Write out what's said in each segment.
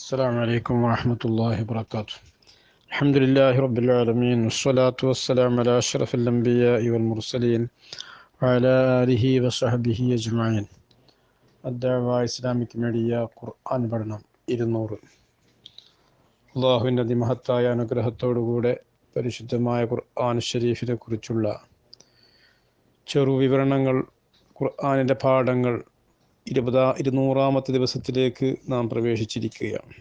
السلام عليكم ورحمة الله وبركاته الحمد لله رب العالمين والصلاة والسلام على أشرف الأنبياء والمرسلين وعلى آله وصحبه أجمعين الدعوة إسلامك ميديا قرآن إلى الله إن പഠനം ഇരുന്നൂറ് അള്ളാഹുവിൻ്റെ അതിമഹത്തായ അനുഗ്രഹത്തോടുകൂടെ പരിശുദ്ധമായ ഖുർആൻ ഷരീഫിനെ കുറിച്ചുള്ള ചെറു വിവരണങ്ങൾ ഖുർആാനിൻ്റെ പാഠങ്ങൾ ഇരുപതാ ഇരുന്നൂറാമത്തെ ദിവസത്തിലേക്ക് നാം പ്രവേശിച്ചിരിക്കുകയാണ്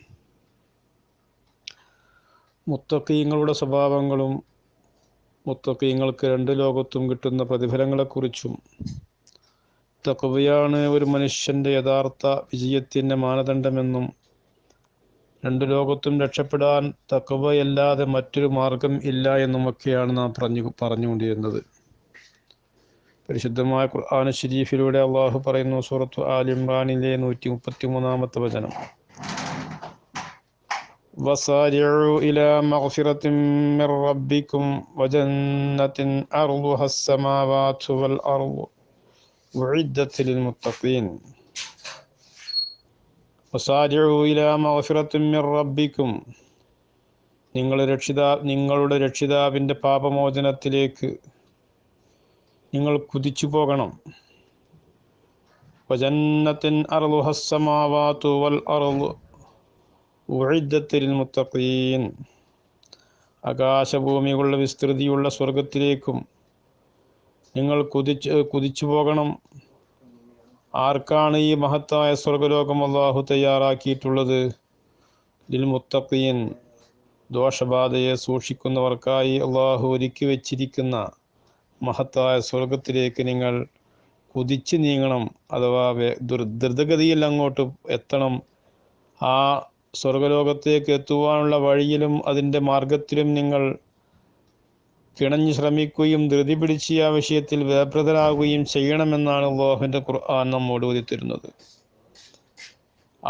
മുത്തക്കീങ്ങളുടെ സ്വഭാവങ്ങളും മുത്തക്കീങ്ങൾക്ക് രണ്ട് ലോകത്തും കിട്ടുന്ന പ്രതിഫലങ്ങളെക്കുറിച്ചും തക്കവയാണ് ഒരു മനുഷ്യൻ്റെ യഥാർത്ഥ വിജയത്തിൻ്റെ മാനദണ്ഡമെന്നും രണ്ട് ലോകത്തും രക്ഷപ്പെടാൻ തക്കവയല്ലാതെ മറ്റൊരു മാർഗം ഇല്ല എന്നുമൊക്കെയാണ് നാം പറഞ്ഞു പറഞ്ഞുകൊണ്ടിരുന്നത് പരിശുദ്ധമായ ഖുർആാന ഷരീഫിലൂടെ അള്ളാഹു പറയുന്നു സൂറത്തു ആൽ നൂറ്റി മുപ്പത്തി മൂന്നാമത്തെ വചനം وسارعوا إلى مغفرة من ربكم وجنة أرضها السماوات والأرض أعدت للمتقين وسارعوا إلى مغفرة من ربكم നിങ്ങളുടെ രക്ഷിതാ നിങ്ങളുടെ രക്ഷിതാവിൻ്റെ പാപമോചനത്തിലേക്ക് നിങ്ങൾ കുതിച്ചു പോകണം വജന്നത്തിൻ അറുഹസ്സമാവാത്തു വൽ അറുഹു ഉഴുദ്ദത്തിൽ മുത്തഖീൻ ആകാശഭൂമികളുടെ വിസ്തൃതിയുള്ള സ്വർഗത്തിലേക്കും നിങ്ങൾ കുതിച്ച് കുതിച്ചു പോകണം ആർക്കാണ് ഈ മഹത്തായ സ്വർഗലോകം അള്ളാഹു തയ്യാറാക്കിയിട്ടുള്ളത് ഇതിൽ മുത്തഖീൻ ദോഷബാധയെ സൂക്ഷിക്കുന്നവർക്കായി അള്ളാഹു ഒരുക്കി വച്ചിരിക്കുന്ന മഹത്തായ സ്വർഗത്തിലേക്ക് നിങ്ങൾ കുതിച്ചു നീങ്ങണം അഥവാ ദ്രുതഗതിയിൽ അങ്ങോട്ട് എത്തണം ആ സ്വർഗലോകത്തേക്ക് എത്തുവാനുള്ള വഴിയിലും അതിൻ്റെ മാർഗത്തിലും നിങ്ങൾ കിണഞ്ഞു ശ്രമിക്കുകയും ധൃതി പിടിച്ച് ആ വിഷയത്തിൽ വ്യാപൃതരാകുകയും ചെയ്യണമെന്നാണ് അള്ളാഹുവിൻ്റെ ഖുർആൻ നമ്മോട് ഉദിത്തിരുന്നത്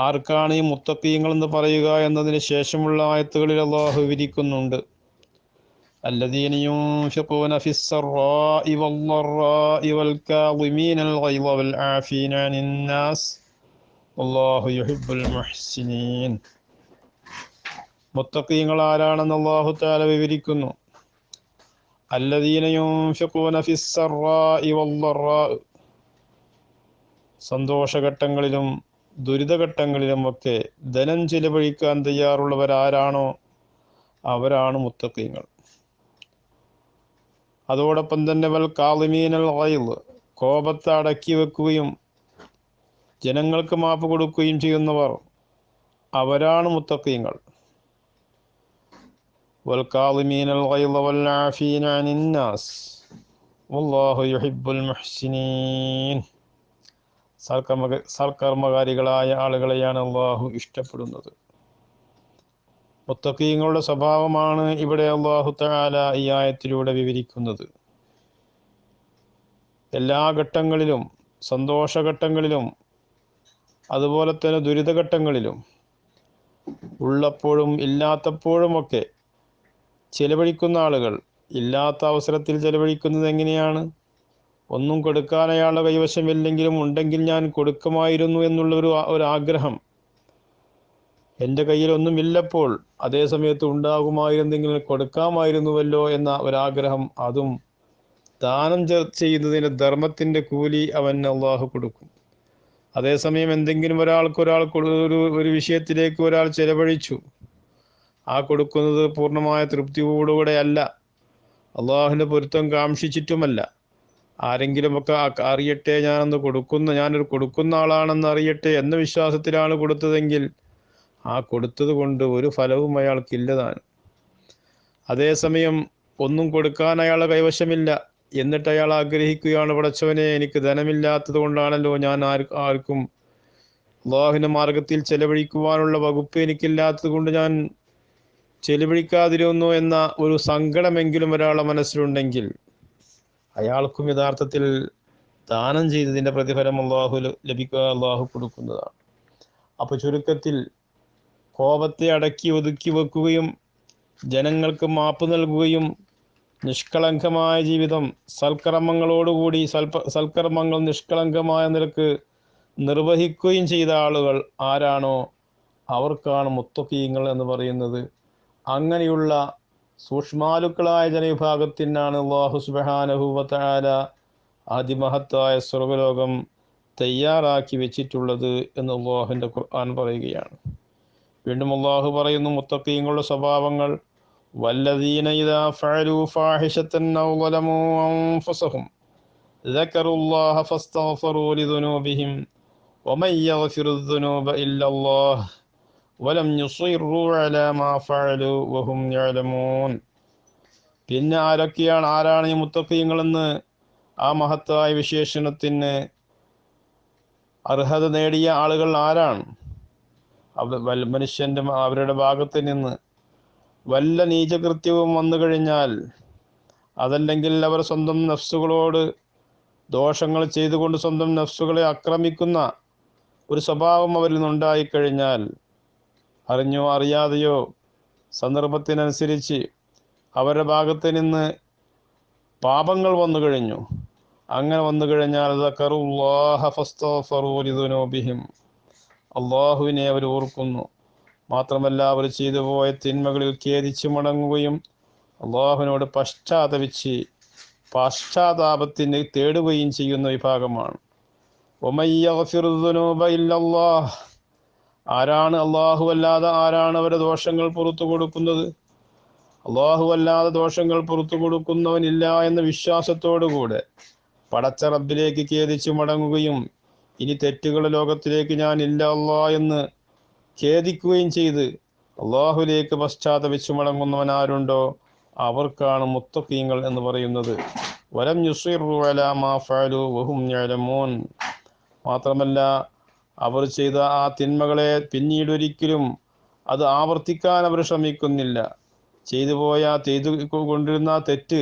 ആർക്കാണ് ഈ മുത്തക്കീങ്ങൾ എന്ന് പറയുക എന്നതിന് ശേഷമുള്ള ആയത്തുകളിൽ അള്ളാഹു വിരിക്കുന്നുണ്ട് الذين ينفقون في السراء والضراء والكاظمين الغيظ والعافين عن الناس والله يحب المحسنين മുത്തക്കീങ്ങൾ ആരാണെന്ന് അള്ളാഹു താല വിവരിക്കുന്നു സന്തോഷഘട്ടങ്ങളിലും ദുരിതഘട്ടങ്ങളിലും ഒക്കെ ധനം ചിലവഴിക്കാൻ തയ്യാറുള്ളവരാരാണോ അവരാണ് മുത്തക്കീങ്ങൾ അതോടൊപ്പം തന്നെ വൽ കാളിമീനൽ വയല് കോപത്തെ അടക്കി വെക്കുകയും ജനങ്ങൾക്ക് മാപ്പ് കൊടുക്കുകയും ചെയ്യുന്നവർ അവരാണ് മുത്തക്കീങ്ങൾ വൽ വയല് വല്ലാഫീനാനിന്നാസ് വല്ലാഹു യുഹിബുൽ മുഹ്സിനീൻ സൽക്കർമ്മ സൽക്കർമ്മകാരികളായ ആളുകളെയാണ് അള്ളാഹു ഇഷ്ടപ്പെടുന്നത് മുത്തഖീങ്ങളുടെ സ്വഭാവമാണ് ഇവിടെ അള്ളാഹുത്താല ഈ ആയത്തിലൂടെ വിവരിക്കുന്നത് എല്ലാ ഘട്ടങ്ങളിലും സന്തോഷഘട്ടങ്ങളിലും അതുപോലെ തന്നെ ദുരിതഘട്ടങ്ങളിലും ഉള്ളപ്പോഴും ഇല്ലാത്തപ്പോഴുമൊക്കെ ചിലവഴിക്കുന്ന ആളുകൾ ഇല്ലാത്ത അവസരത്തിൽ ചിലവഴിക്കുന്നത് എങ്ങനെയാണ് ഒന്നും കൊടുക്കാൻ അയാളുടെ കൈവശമില്ലെങ്കിലും ഉണ്ടെങ്കിൽ ഞാൻ കൊടുക്കുമായിരുന്നു എന്നുള്ള ഒരു ആഗ്രഹം എൻ്റെ കയ്യിലൊന്നുമില്ലപ്പോൾ അതേ സമയത്ത് ഉണ്ടാകുമായിരുന്നെങ്കിലും കൊടുക്കാമായിരുന്നുവല്ലോ എന്ന ഒരാഗ്രഹം അതും ദാനം ചെയ്യുന്നതിന് ധർമ്മത്തിൻ്റെ കൂലി അവൻ അള്ളാഹു കൊടുക്കും അതേസമയം എന്തെങ്കിലും ഒരാൾക്ക് ഒരാൾ ഒരു ഒരു വിഷയത്തിലേക്ക് ഒരാൾ ചെലവഴിച്ചു ആ കൊടുക്കുന്നത് പൂർണ്ണമായ തൃപ്തിയോടുകൂടെ അല്ല അള്ളാഹുവിൻ്റെ പൊരുത്തം കാക്ഷിച്ചിട്ടുമല്ല ആരെങ്കിലുമൊക്കെ അറിയട്ടെ ഞാനൊന്ന് കൊടുക്കുന്ന ഞാനൊരു കൊടുക്കുന്ന ആളാണെന്ന് അറിയട്ടെ എന്ന വിശ്വാസത്തിലാണ് കൊടുത്തതെങ്കിൽ ആ കൊടുത്തത് കൊണ്ട് ഒരു ഫലവും അയാൾക്കില്ലതാനും അതേസമയം ഒന്നും കൊടുക്കാൻ അയാളെ കൈവശമില്ല എന്നിട്ട് അയാൾ ആഗ്രഹിക്കുകയാണ് പടച്ചവനെ എനിക്ക് ധനമില്ലാത്തത് കൊണ്ടാണല്ലോ ഞാൻ ആർക്കും അള്ളാഹുവിൻ്റെ മാർഗത്തിൽ ചെലവഴിക്കുവാനുള്ള വകുപ്പ് എനിക്കില്ലാത്തത് കൊണ്ട് ഞാൻ ചെലവഴിക്കാതിരുന്നു എന്ന ഒരു സങ്കടമെങ്കിലും ഒരാളെ മനസ്സിലുണ്ടെങ്കിൽ അയാൾക്കും യഥാർത്ഥത്തിൽ ദാനം ചെയ്തതിൻ്റെ പ്രതിഫലം അള്ളാഹു ലഭിക്കുക അള്ളാഹു കൊടുക്കുന്നതാണ് അപ്പോൾ ചുരുക്കത്തിൽ കോപത്തെ അടക്കി ഒതുക്കി വെക്കുകയും ജനങ്ങൾക്ക് മാപ്പ് നൽകുകയും നിഷ്കളങ്കമായ ജീവിതം സൽക്കർമ്മങ്ങളോടുകൂടി സൽപ സൽക്കർമ്മങ്ങൾ നിഷ്കളങ്കമായ നിരക്ക് നിർവഹിക്കുകയും ചെയ്ത ആളുകൾ ആരാണോ അവർക്കാണ് മുത്തക്കീങ്ങൾ എന്ന് പറയുന്നത് അങ്ങനെയുള്ള സൂക്ഷ്മാലുക്കളായ ജനവിഭാഗത്തിനാണ് വാഹു സുബഹാനഹുവത്താര അതിമഹത്തായ സ്വർഗലോകം തയ്യാറാക്കി വെച്ചിട്ടുള്ളത് എന്ന് അള്ളാഹുവിൻ്റെ ഖുർആൻ പറയുകയാണ് വീണ്ടും അള്ളാഹു പറയുന്നു മുത്തക്കീങ്ങളുടെ സ്വഭാവങ്ങൾ വല്ലദീന ഇദാ ഫഅലു പിന്നെ ആരൊക്കെയാണ് ആരാണ് ഈ മുത്തക്കീങ്ങളെന്ന് ആ മഹത്തായ വിശേഷണത്തിന് അർഹത നേടിയ ആളുകൾ ആരാണ് മനുഷ്യൻ്റെ അവരുടെ ഭാഗത്ത് നിന്ന് വല്ല നീചകൃത്യവും വന്നു കഴിഞ്ഞാൽ അതല്ലെങ്കിൽ അവർ സ്വന്തം നഫ്സുകളോട് ദോഷങ്ങൾ ചെയ്തുകൊണ്ട് സ്വന്തം നഫ്സുകളെ ആക്രമിക്കുന്ന ഒരു സ്വഭാവം അവരിൽ നിന്നുണ്ടായിക്കഴിഞ്ഞാൽ അറിഞ്ഞോ അറിയാതെയോ സന്ദർഭത്തിനനുസരിച്ച് അവരുടെ ഭാഗത്ത് നിന്ന് പാപങ്ങൾ വന്നു കഴിഞ്ഞു അങ്ങനെ വന്നു കഴിഞ്ഞാൽ അള്ളാഹുവിനെ അവർ ഓർക്കുന്നു മാത്രമല്ല അവർ ചെയ്തു പോയ തിന്മകളിൽ ഖേദിച്ചു മടങ്ങുകയും അള്ളാഹുവിനോട് പശ്ചാത്തപിച്ച് പശ്ചാത്താപത്തിന് തേടുകയും ചെയ്യുന്ന വിഭാഗമാണ് ആരാണ് അള്ളാഹു അല്ലാതെ ആരാണ് അവരെ ദോഷങ്ങൾ പുറത്തു കൊടുക്കുന്നത് അള്ളാഹു അല്ലാതെ ദോഷങ്ങൾ പുറത്തു കൊടുക്കുന്നവനില്ല എന്ന കൂടെ പടച്ച റബ്ബിലേക്ക് ഖേദിച്ചു മടങ്ങുകയും ഇനി തെറ്റുകൾ ലോകത്തിലേക്ക് ഞാൻ ഇല്ല അല്ലാ എന്ന് ഖേദിക്കുകയും ചെയ്ത് അള്ളാഹുലേക്ക് പശ്ചാത്തപിച്ചു ആരുണ്ടോ അവർക്കാണ് മുത്തഖീങ്ങൾ എന്ന് പറയുന്നത് വലം യുസീർമോൻ മാത്രമല്ല അവർ ചെയ്ത ആ തിന്മകളെ പിന്നീട് ഒരിക്കലും അത് ആവർത്തിക്കാൻ അവർ ശ്രമിക്കുന്നില്ല ചെയ്തു പോയ ചെയ്തു കൊണ്ടിരുന്ന തെറ്റ്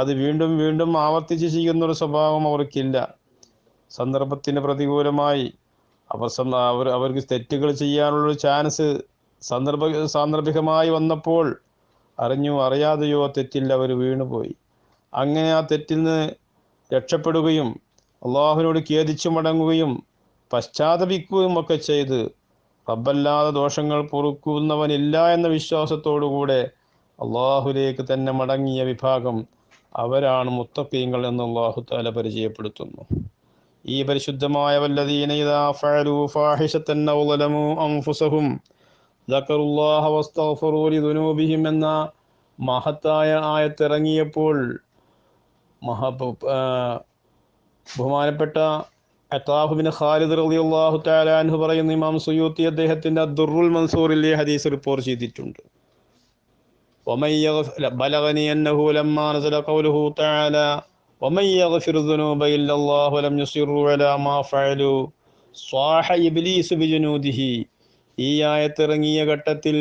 അത് വീണ്ടും വീണ്ടും ആവർത്തിച്ച് ചെയ്യുന്ന ഒരു സ്വഭാവം അവർക്കില്ല സന്ദർഭത്തിന് പ്രതികൂലമായി അവർ അവർ അവർക്ക് തെറ്റുകൾ ചെയ്യാനുള്ള ചാൻസ് സന്ദർഭ സാന്ദർഭികമായി വന്നപ്പോൾ അറിഞ്ഞു അറിയാതെയോ തെറ്റിൽ അവർ വീണുപോയി അങ്ങനെ ആ തെറ്റിൽ നിന്ന് രക്ഷപ്പെടുകയും അള്ളാഹുവിനോട് ഖേദിച്ചു മടങ്ങുകയും പശ്ചാത്തപിക്കുകയും ഒക്കെ ചെയ്ത് റബ്ബല്ലാതെ ദോഷങ്ങൾ പൊറുക്കുന്നവനില്ല എന്ന വിശ്വാസത്തോടുകൂടെ അള്ളാഹുലേക്ക് തന്നെ മടങ്ങിയ വിഭാഗം അവരാണ് മുത്തക്കീങ്ങൾ എന്ന് അള്ളാഹു താല പരിചയപ്പെടുത്തുന്നു ഈ പരിശുദ്ധമായ വല്ലദീന ഇദാ ഫഅലൂ ഫാഹിഷത്തൻ ഔ ളലമു അൻഫുസഹും ദക്കറുല്ലാഹ വസ്തഗ്ഫറൂ ലിദുനൂബിഹിം എന്ന മഹത്തായ ആയത്തിറങ്ങിയപ്പോൾ മഹാ ബഹുമാനപ്പെട്ട അത്താഹുബിൻ ഖാലിദ് റളിയല്ലാഹു തആല അൻഹു പറയുന്ന ഇമാം സുയൂത്തി അദ്ദേഹത്തിന്റെ ദുർറുൽ മൻസൂറിൽ ഈ ഹദീസ് റിപ്പോർട്ട് ചെയ്തിട്ടുണ്ട് വമയ്യ ബലഗനി അന്നഹു ലമ്മാ നസല ഖൗലുഹു തആല ومن يغفر الذنوب إلا الله ولم يصروا على ما فعلوا സ്വാഹ ഇബിലീസ് ബിജുനൂദിഹി ഈ ആയത്തിറങ്ങിയ ഘട്ടത്തിൽ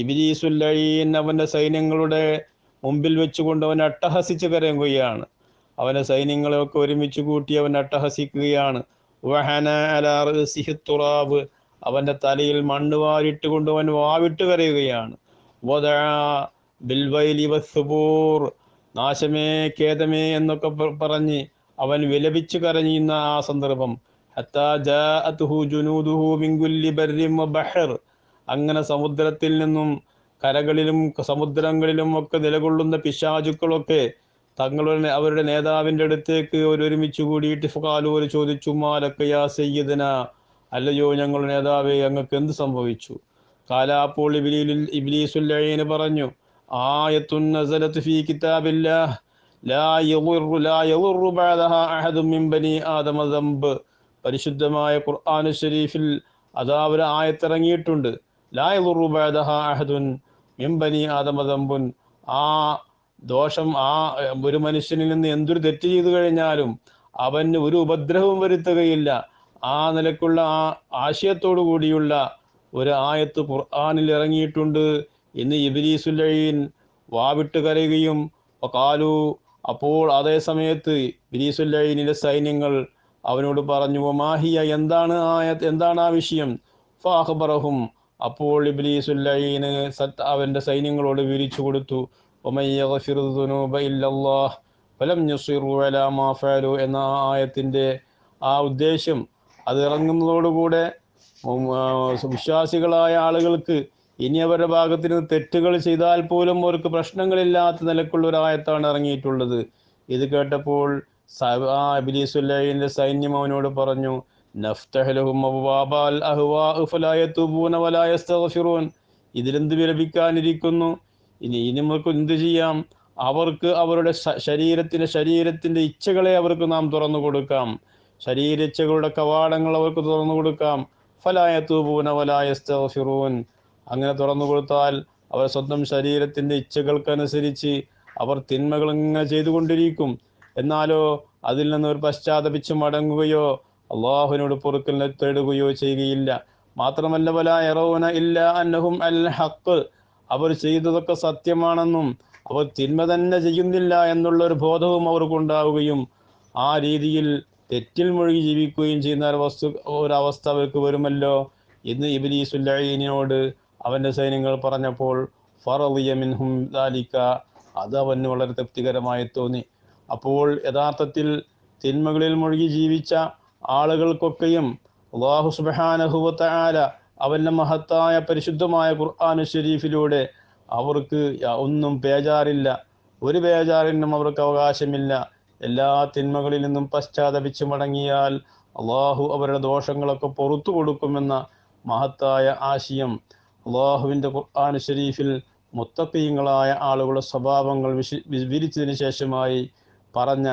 ഇബിലീസുല്ലയീൻ അവൻ്റെ സൈന്യങ്ങളുടെ മുമ്പിൽ വെച്ചുകൊണ്ട് അവൻ അട്ടഹസിച്ച് കരയുകയാണ് അവൻ്റെ സൈന്യങ്ങളെയൊക്കെ ഒരുമിച്ച് കൂട്ടി അവൻ അട്ടഹസിക്കുകയാണ് വഹന തുറാബ് അവൻ്റെ തലയിൽ മണ്ണ് വാരിട്ട് കൊണ്ട് അവൻ വാവിട്ട് കരയുകയാണ് നാശമേ ഖേദമേ എന്നൊക്കെ പറഞ്ഞ് അവൻ വിലപിച്ചു കരഞ്ഞിരുന്ന ആ സന്ദർഭം അങ്ങനെ സമുദ്രത്തിൽ നിന്നും കരകളിലും സമുദ്രങ്ങളിലും ഒക്കെ നിലകൊള്ളുന്ന പിശാചുക്കളൊക്കെ തങ്ങളുടെ അവരുടെ നേതാവിൻ്റെ അടുത്തേക്ക് ഒരുമിച്ച് കൂടിയിട്ട് ഫുഖാലൂര് ചോദിച്ചു മാലക്കയാ യാ സയ്യദന അല്ലയോ ഞങ്ങളുടെ നേതാവേ ഞങ്ങൾക്ക് എന്ത് സംഭവിച്ചു കാലാപ്പോൾ ഇബിലീൽ ഇബിലീസുല്ലഴീന് പറഞ്ഞു آية نزلت في كتاب الله لا يضر لا يضر بعدها أحد من بني آدم ذنب പരിശുദ്ധമായ ഖുർആാനു ഷരീഫിൽ അതാ ഒരു ആയത്തിറങ്ങിയിട്ടുണ്ട് ലായ് ദുർബാദഹ അഹദുൻ മിംബനി ആദമദമ്പുൻ ആ ദോഷം ആ ഒരു മനുഷ്യനിൽ നിന്ന് എന്തൊരു തെറ്റ് ചെയ്തു കഴിഞ്ഞാലും അവന് ഒരു ഉപദ്രവവും വരുത്തുകയില്ല ആ നിലക്കുള്ള ആ ആശയത്തോടു കൂടിയുള്ള ഒരു ആയത്ത് ഖുർആാനിൽ ഇറങ്ങിയിട്ടുണ്ട് ഇന്ന് ഇബിലീസുല്ലഴീൻ വാവിട്ട് കരയുകയും കാലു അപ്പോൾ അതേ സമയത്ത് ഇബിലീസുല്ലഴീനിലെ സൈന്യങ്ങൾ അവനോട് പറഞ്ഞു മാഹിയ എന്താണ് ആ എന്താണ് ആ വിഷയം ഫാഹ്ബറഹും അപ്പോൾ ഇബ്ലീസുല്ലൈന് സത്ത് അവൻ്റെ സൈന്യങ്ങളോട് വിരിച്ചു കൊടുത്തു എന്ന ആയത്തിൻ്റെ ആ ഉദ്ദേശം അതിറങ്ങുന്നതോടുകൂടെ വിശ്വാസികളായ ആളുകൾക്ക് ഇനി അവരുടെ ഭാഗത്തിന് തെറ്റുകൾ ചെയ്താൽ പോലും അവർക്ക് പ്രശ്നങ്ങളില്ലാത്ത നിലക്കുള്ള ഒരു ആയത്താണ് ഇറങ്ങിയിട്ടുള്ളത് ഇത് കേട്ടപ്പോൾ അബിലീസുല്ലൈൻ്റെ സൈന്യം അവനോട് പറഞ്ഞു ഇതിലെന്ത് വിലപിക്കാനിരിക്കുന്നു ഇനി ഇനി നമുക്ക് എന്ത് ചെയ്യാം അവർക്ക് അവരുടെ ശരീരത്തിൻ്റെ ശരീരത്തിൻ്റെ ഇച്ഛകളെ അവർക്ക് നാം തുറന്നു കൊടുക്കാം ശരീരച്ഛകളുടെ കവാടങ്ങൾ അവർക്ക് തുറന്നു കൊടുക്കാം ഫലായ തൂപൂന വലായ ഫിറൂൻ അങ്ങനെ തുറന്നു കൊടുത്താൽ അവർ സ്വന്തം ശരീരത്തിൻ്റെ ഇച്ഛകൾക്കനുസരിച്ച് അവർ തിന്മകൾ ഇങ്ങനെ ചെയ്തുകൊണ്ടിരിക്കും എന്നാലോ അതിൽ നിന്ന് ഒരു പശ്ചാത്തപിച്ച് മടങ്ങുകയോ അള്ളാഹുവിനോട് പൊറുക്കൽ തേടുകയോ ചെയ്യുകയില്ല മാത്രമല്ല വല എറോന ഇല്ല അന്നഹും അൽ ഹക്ക് അവർ ചെയ്തതൊക്കെ സത്യമാണെന്നും അവർ തിന്മ തന്നെ ചെയ്യുന്നില്ല എന്നുള്ള ഒരു ബോധവും അവർക്കുണ്ടാവുകയും ആ രീതിയിൽ തെറ്റിൽ മുഴുകി ജീവിക്കുകയും ചെയ്യുന്ന ഒരു വസ്തു ഒരവസ്ഥ അവർക്ക് വരുമല്ലോ ഇന്ന് ഇബിലീസുല്ലീനോട് അവൻ്റെ സൈന്യങ്ങൾ പറഞ്ഞപ്പോൾ ഫറിയമിൻഹും ദാലിക്ക അത് അവന് വളരെ തൃപ്തികരമായി തോന്നി അപ്പോൾ യഥാർത്ഥത്തിൽ തിന്മകളിൽ മുഴുകി ജീവിച്ച ആളുകൾക്കൊക്കെയും അള്ളാഹു സുബാനഹുവത്താല അവൻ്റെ മഹത്തായ പരിശുദ്ധമായ ഖുർആാനു ഷെരീഫിലൂടെ അവർക്ക് ഒന്നും പേജാറില്ല ഒരു പേജാറിനും അവർക്ക് അവകാശമില്ല എല്ലാ തിന്മകളിൽ നിന്നും പശ്ചാത്തപിച്ച് മടങ്ങിയാൽ അള്ളാഹു അവരുടെ ദോഷങ്ങളൊക്കെ പുറത്തു കൊടുക്കുമെന്ന മഹത്തായ ആശയം അള്ളാഹുവിൻ്റെ ഖുർആൻ ഷെരീഫിൽ മുത്തപ്പീങ്ങളായ ആളുകളുടെ സ്വഭാവങ്ങൾ വിശി വിവരിച്ചതിന് ശേഷമായി പറഞ്ഞ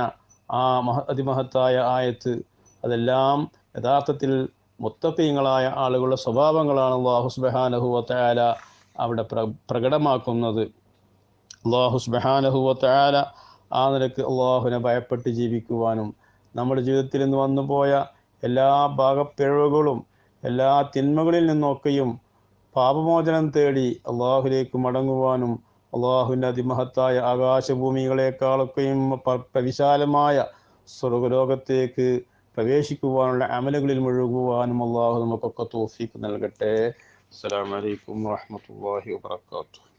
ആ മഹ അതിമഹത്തായ ആയത്ത് അതെല്ലാം യഥാർത്ഥത്തിൽ മുത്തപ്പീങ്ങളായ ആളുകളുടെ സ്വഭാവങ്ങളാണ് അള്ളാഹു സുബാനഹുവത്തയാല അവിടെ പ്ര പ്രകടമാക്കുന്നത് അള്ളാഹു സുബാനഹുവത്തയാല ആ നിലക്ക് അള്ളാഹുവിനെ ഭയപ്പെട്ട് ജീവിക്കുവാനും നമ്മുടെ ജീവിതത്തിൽ നിന്ന് വന്നുപോയ എല്ലാ ഭാഗപ്പിഴവുകളും എല്ലാ തിന്മകളിൽ നിന്നൊക്കെയും പാപമോചനം തേടി അള്ളാഹുലേക്ക് മടങ്ങുവാനും അള്ളാഹുവിൻ്റെ അതിമഹത്തായ ആകാശഭൂമികളെക്കാളൊക്കെയും വിശാലമായ സ്വർഗലോകത്തേക്ക് പ്രവേശിക്കുവാനുള്ള അമലുകളിൽ മുഴുകുവാനും അള്ളാഹു നമുക്കൊക്കെ തോഫിക്ക് നൽകട്ടെ അസ്സാം വാഹമത്തല്ലാഹി വാത്തു